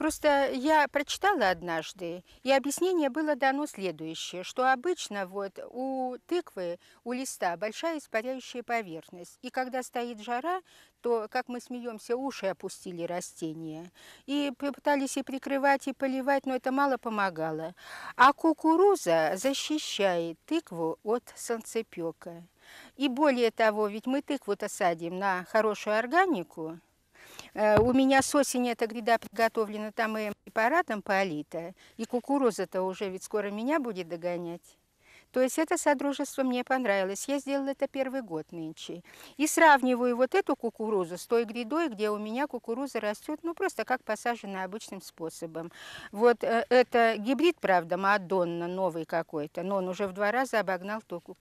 Просто я прочитала однажды, и объяснение было дано следующее, что обычно вот у тыквы, у листа большая испаряющая поверхность, и когда стоит жара, то, как мы смеемся, уши опустили растения. И пытались и прикрывать, и поливать, но это мало помогало. А кукуруза защищает тыкву от солнцепека. И более того, ведь мы тыкву-то садим на хорошую органику, Э, у меня с осени эта гряда подготовлена, там и препаратом полита, и кукуруза-то уже ведь скоро меня будет догонять. То есть это содружество мне понравилось. Я сделала это первый год нынче. И сравниваю вот эту кукурузу с той грядой, где у меня кукуруза растет, ну просто как посажена обычным способом. Вот э, это гибрид, правда, Мадонна, новый какой-то, но он уже в два раза обогнал ту